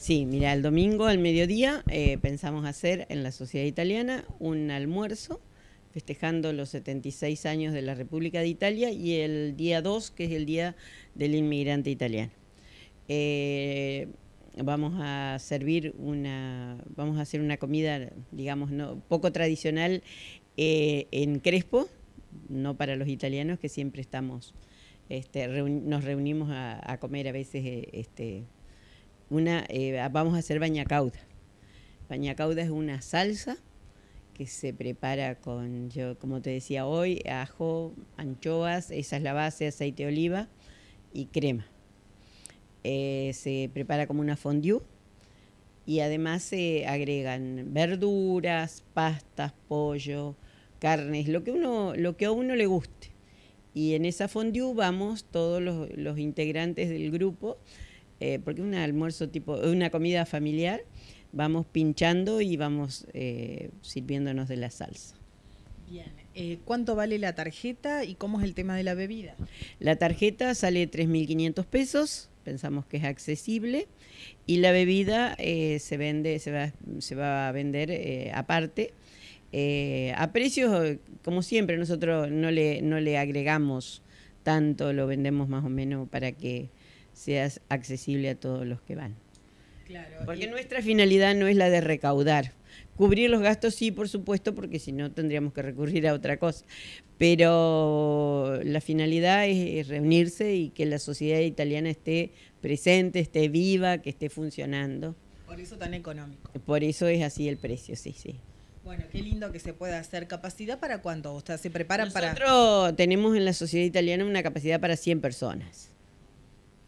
Sí, mira, el domingo al mediodía eh, pensamos hacer en la sociedad italiana un almuerzo festejando los 76 años de la República de Italia y el día 2, que es el Día del Inmigrante Italiano. Eh, vamos a servir una, vamos a hacer una comida, digamos, poco tradicional eh, en Crespo, no para los italianos, que siempre estamos, este, nos reunimos a, a, comer a veces este, una, eh, vamos a hacer bañacauda. Bañacauda es una salsa que se prepara con, como te decía hoy, ajo, anchoas, esa es la base, aceite de oliva y crema. Eh, se prepara como una fondue y además se agregan verduras, pastas, pollo, carnes, lo que, uno, lo que a uno le guste. Y en esa fondue vamos todos los, los integrantes del grupo eh, porque un almuerzo tipo, una comida familiar, vamos pinchando y vamos eh, sirviéndonos de la salsa. Bien, eh, ¿cuánto vale la tarjeta y cómo es el tema de la bebida? La tarjeta sale 3.500 pesos, pensamos que es accesible, y la bebida se vende, se va, se va a vender aparte. a precios, como siempre, nosotros no le, no le agregamos tanto, lo vendemos más o menos para que sea accesible a todos los que van. porque nuestra finalidad no es la de recaudar. Cubrir los gastos sí, por supuesto, porque si no tendríamos que recurrir a otra cosa. Pero la finalidad es reunirse y que la sociedad italiana esté presente, esté viva, que esté funcionando. Por eso tan económico. Por eso es así el precio, sí, sí. Bueno, qué lindo que se pueda hacer. ¿Capacidad para cuánto? ¿Usted se preparan para...? Nosotros tenemos en la sociedad italiana una capacidad para 100 personas.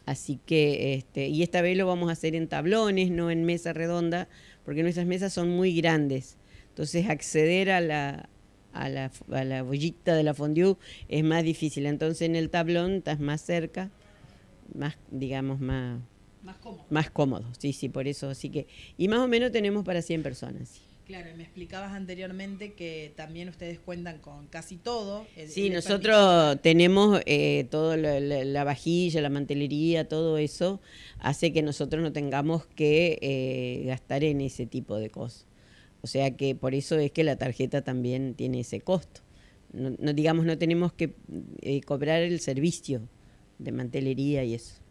Así que, este, y esta vez lo vamos a hacer en tablones, no en mesa redonda, porque nuestras mesas son muy grandes. Entonces, acceder a la, a la, a la bollita de la fondue es más difícil. Entonces, en el tablón estás más cerca, más, digamos, más, más cómodo. Más cómodo, sí, sí, por eso. Así que, y más o menos tenemos para 100 personas. Claro, me explicabas anteriormente que también ustedes cuentan con casi todo. Eh, sí, nosotros tenemos eh, toda la, vajilla, la mantelería, todo eso hace que nosotros no tengamos que eh, gastar en ese tipo de cosas. O sea que por eso es que la tarjeta también tiene ese costo. No, digamos, no tenemos que eh, cobrar el servicio de mantelería y eso.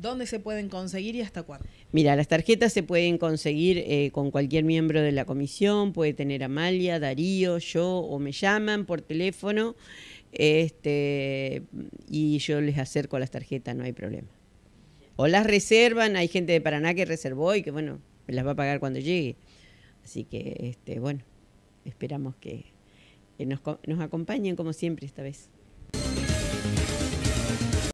¿Dónde se pueden conseguir y hasta cuándo? Mira, las tarjetas se pueden conseguir eh, con cualquier miembro de la comisión, puede tener Amalia, Darío, yo, o me llaman por teléfono este, y yo les acerco las tarjetas, no hay problema. O las reservan, hay gente de Paraná que reservó y que, bueno, me las va a pagar cuando llegue. Así que, este, bueno, esperamos que, nos, nos acompañen como siempre esta vez.